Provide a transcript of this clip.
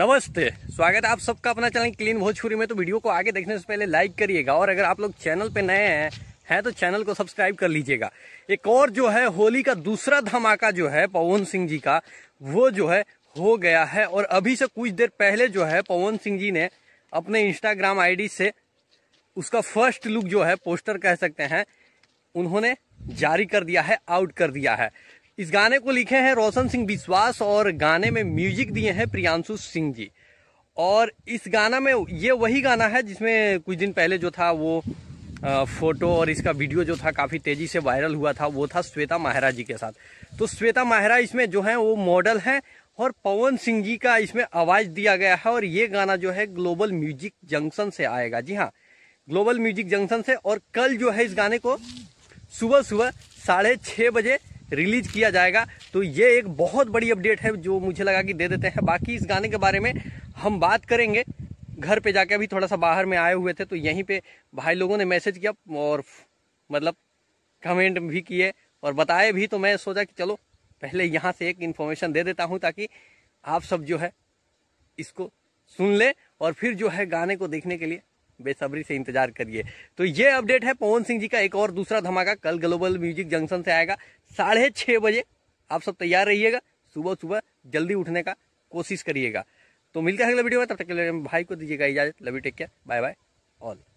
नमस्ते स्वागत है आप सबका अपना चैनल क्लीन भोजपुरी में तो वीडियो को आगे देखने से पहले लाइक करिएगा और अगर आप लोग चैनल पे नए हैं हैं तो चैनल को सब्सक्राइब कर लीजिएगा एक और जो है होली का दूसरा धमाका जो है पवन सिंह जी का वो जो है हो गया है और अभी से कुछ देर पहले जो है पवन सिंह जी ने अपने इंस्टाग्राम आई से उसका फर्स्ट लुक जो है पोस्टर कह सकते हैं उन्होंने जारी कर दिया है आउट कर दिया है इस गाने को लिखे हैं रोशन सिंह विश्वास और गाने में म्यूजिक दिए हैं प्रियांशु सिंह जी और इस गाना में ये वही गाना है जिसमें कुछ दिन पहले जो था वो फोटो और इसका वीडियो जो था काफ़ी तेज़ी से वायरल हुआ था वो था श्वेता माहरा जी के साथ तो श्वेता माहरा इसमें जो है वो मॉडल हैं और पवन सिंह जी का इसमें आवाज़ दिया गया है और ये गाना जो है ग्लोबल म्यूजिक जंक्शन से आएगा जी हाँ ग्लोबल म्यूजिक जंक्शन से और कल जो है इस गाने को सुबह सुबह साढ़े छः बजे रिलीज किया जाएगा तो ये एक बहुत बड़ी अपडेट है जो मुझे लगा कि दे देते हैं बाकी इस गाने के बारे में हम बात करेंगे घर पे जाके अभी थोड़ा सा बाहर में आए हुए थे तो यहीं पे भाई लोगों ने मैसेज किया और मतलब कमेंट भी किए और बताए भी तो मैं सोचा कि चलो पहले यहाँ से एक इन्फॉर्मेशन दे देता हूँ ताकि आप सब जो है इसको सुन लें और फिर जो है गाने को देखने के लिए बेसब्री से इंतजार करिए तो ये अपडेट है पवन सिंह जी का एक और दूसरा धमाका कल ग्लोबल म्यूजिक जंक्शन से आएगा साढ़े छः बजे आप सब तैयार रहिएगा सुबह सुबह जल्दी उठने का कोशिश करिएगा तो मिलते हैं अगले वीडियो में तब तक के लिए भाई को दीजिएगा इजाजत Lavi take care bye bye all